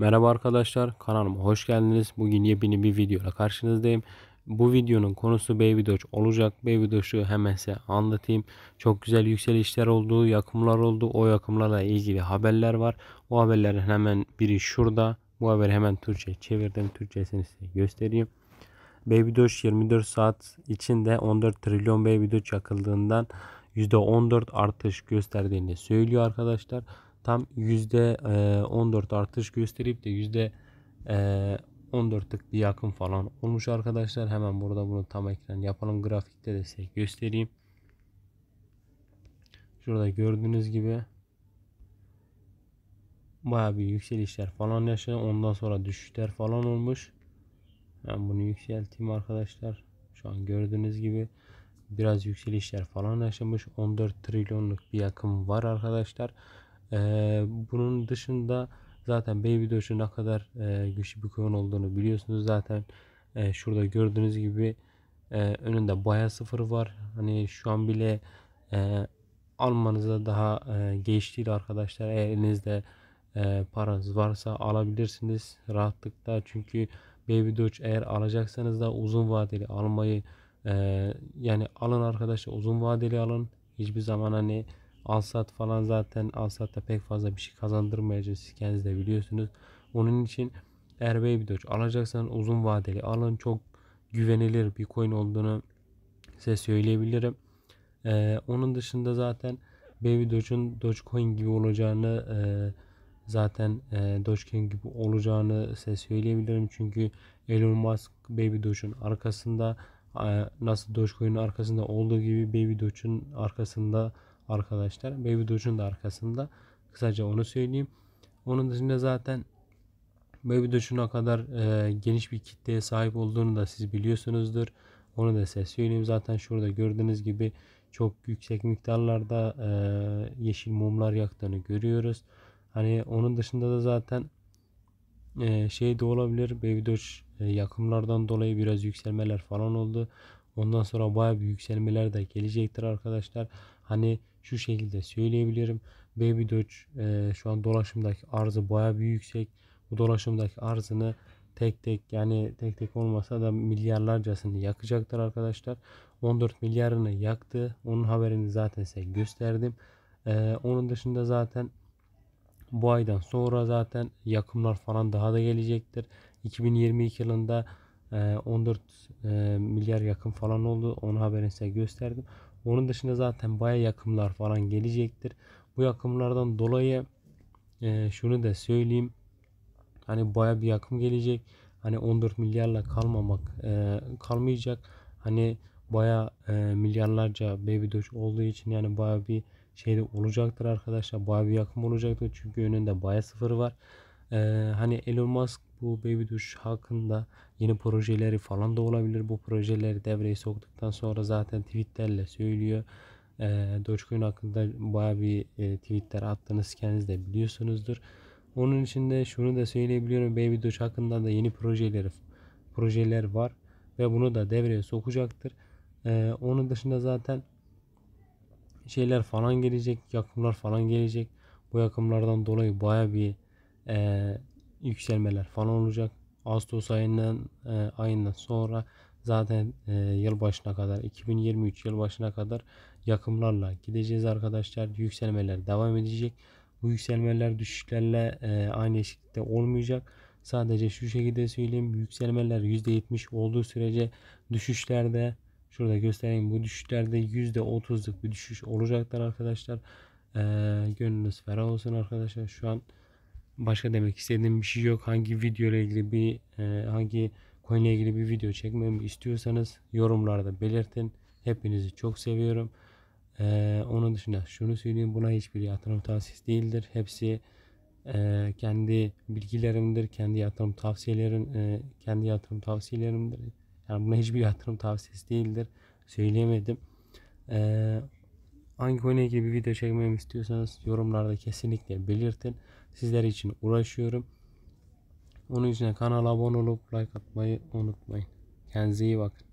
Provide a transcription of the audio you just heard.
Merhaba arkadaşlar kanalıma hoş geldiniz. Bugün yepyeni bir videoyla karşınızdayım. Bu videonun konusu Baby Doge olacak. Baby Doge'u hemen size anlatayım. Çok güzel yükselişler oldu, yakımlar oldu. O yakımlarla ilgili haberler var. O haberlerin hemen biri şurada. Bu haberi hemen Türkçe çevirdim. Türkçesini size göstereyim. Baby Doge 24 saat içinde 14 trilyon Baby Doge yakıldığından %14 artış gösterdiğini söylüyor arkadaşlar tam %14 e, artış gösterip de %14'lük e, bir yakın falan olmuş arkadaşlar. Hemen burada bunu tam ekran yapalım. Grafikte de size göstereyim. Şurada gördüğünüz gibi baya bir yükselişler falan yaşadı. Ondan sonra düşüşler falan olmuş. Ben bunu yükselteyim arkadaşlar. Şu an gördüğünüz gibi biraz yükselişler falan yaşamış. 14 trilyonluk bir yakın var arkadaşlar. Ee, bunun dışında zaten Baby Doge'un ne kadar e, güçlü bir coin olduğunu biliyorsunuz zaten. E, şurada gördüğünüz gibi e, önünde baya sıfır var. Hani şu an bile e, almanıza daha e, geç değil arkadaşlar. Eğer elinizde e, paranız varsa alabilirsiniz rahatlıkla. Çünkü Baby Doge eğer alacaksanız da uzun vadeli almayı e, yani alın arkadaşlar uzun vadeli alın. Hiçbir zaman hani Alsat falan zaten Alsat da pek fazla bir şey kazandırmayacak siz kendiniz de biliyorsunuz. Onun için Airbnb Doge alacaksan uzun vadeli alın çok güvenilir bir coin olduğunu size söyleyebilirim. Ee, onun dışında zaten Baby Doge'un Dogecoin gibi olacağını e, zaten e, Dogecoin gibi olacağını size söyleyebilirim. Çünkü Elon Musk Baby Doge'un arkasında e, nasıl Dogecoin'in arkasında olduğu gibi Baby Doge'un arkasında arkadaşlar. Baby Doge'un da arkasında. Kısaca onu söyleyeyim. Onun dışında zaten Baby Doge'un o kadar e, geniş bir kitleye sahip olduğunu da siz biliyorsunuzdur. Onu da size söyleyeyim. Zaten şurada gördüğünüz gibi çok yüksek miktarlarda e, yeşil mumlar yaktığını görüyoruz. Hani onun dışında da zaten e, şey de olabilir. Baby Doge e, yakımlardan dolayı biraz yükselmeler falan oldu. Ondan sonra baya bir yükselmeler de gelecektir arkadaşlar. Hani şu şekilde söyleyebilirim. Baby Doge e, şu an dolaşımdaki arzı baya bir yüksek. Bu dolaşımdaki arzını tek tek yani tek tek olmasa da milyarlarcasını yakacaktır arkadaşlar. 14 milyarını yaktı. Onun haberini zaten size gösterdim. E, onun dışında zaten bu aydan sonra zaten yakımlar falan daha da gelecektir. 2022 yılında 14 ee, e, milyar yakın falan oldu. Onu haberini size gösterdim. Onun dışında zaten baya yakımlar falan gelecektir. Bu yakımlardan dolayı e, şunu da söyleyeyim. Hani baya bir yakım gelecek. Hani 14 milyarla kalmamak e, kalmayacak. Hani baya milyarlarca baby doge olduğu için yani baya bir şeyde olacaktır arkadaşlar. Baya bir yakım olacaktır. Çünkü önünde baya sıfır var. Ee, hani Elon Musk bu Baby Duş hakkında yeni projeleri falan da olabilir. Bu projeleri devreye soktuktan sonra zaten tweetlerle söylüyor. E, Dogecoin hakkında baya bir e, tweetler attınız kendiniz de biliyorsunuzdur. Onun için de şunu da söyleyebiliyorum. Baby Doge hakkında da yeni projeleri projeler var ve bunu da devreye sokacaktır. E, onun dışında zaten şeyler falan gelecek, yakımlar falan gelecek. Bu yakımlardan dolayı baya bir e, yükselmeler falan olacak. Ağustos ayından e, ayından sonra zaten e, yıl başına kadar 2023 yıl başına kadar yakımlarla gideceğiz arkadaşlar. Yükselmeler devam edecek. Bu yükselmeler düşüşlerle e, aynı eşitlikte olmayacak. Sadece şu şekilde söyleyeyim. Yükselmeler %70 olduğu sürece düşüşlerde şurada göstereyim. Bu düşüşlerde %30'luk bir düşüş olacaktır arkadaşlar. E, gönlünüz ferah olsun arkadaşlar. Şu an başka demek istediğim bir şey yok. Hangi video ile ilgili bir e, hangi coin ile ilgili bir video çekmemi istiyorsanız yorumlarda belirtin. Hepinizi çok seviyorum. E, onun dışında şunu söyleyeyim buna hiçbir yatırım tavsiyesi değildir. Hepsi e, kendi bilgilerimdir, kendi yatırım tavsiyelerim, kendi yatırım tavsiyelerimdir. Yani buna hiçbir yatırım tavsiyesi değildir. Söyleyemedim. Ee, Hangi konuyla ilgili bir video çekmemi istiyorsanız yorumlarda kesinlikle belirtin. Sizler için uğraşıyorum. Onun için kanala abone olup like atmayı unutmayın. Kendinize iyi bakın.